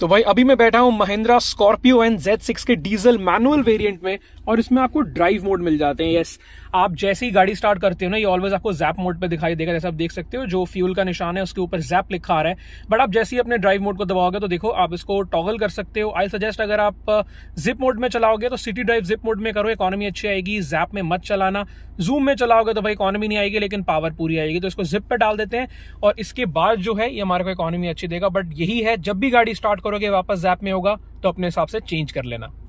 तो भाई अभी मैं बैठा हूँ Mahindra Scorpio N Z six के डीजल मैनुअल वेरिएंट में और इसमें आपको ड्राइव मोड मिल जाते हैं यस आप जैसे ही गाड़ी स्टार्ट करते हो ना ये ऑलवेज आपको जैप मोड पे दिखाई देगा जैसे आप देख सकते हो जो फ्यूल का निशान है उसके ऊपर जैप लिखा आ रहा है बट आप जैसे ही अपने ड्राइव मोड को दबाओगे तो देखो आप इसको टॉगल कर सकते हो आई सजेस्ट अगर आप जिप uh, मोड में चलाओगे तो सिटी ड्राइव जिप मोड में करो इकोनॉमी अच्छी आएगी जैप में मत चलाना जूम में चलाओगे तो भाई इकोनॉमी नहीं आएगी लेकिन पावर पूरी आएगी तो इसको जिप पर डाल देते हैं और इसके बाद जो है ये हमारे को इकोनॉमी अच्छी देगा बट यही है जब भी गाड़ी स्टार्ट करोगे वापस जैप में होगा तो अपने हिसाब से चेंज कर लेना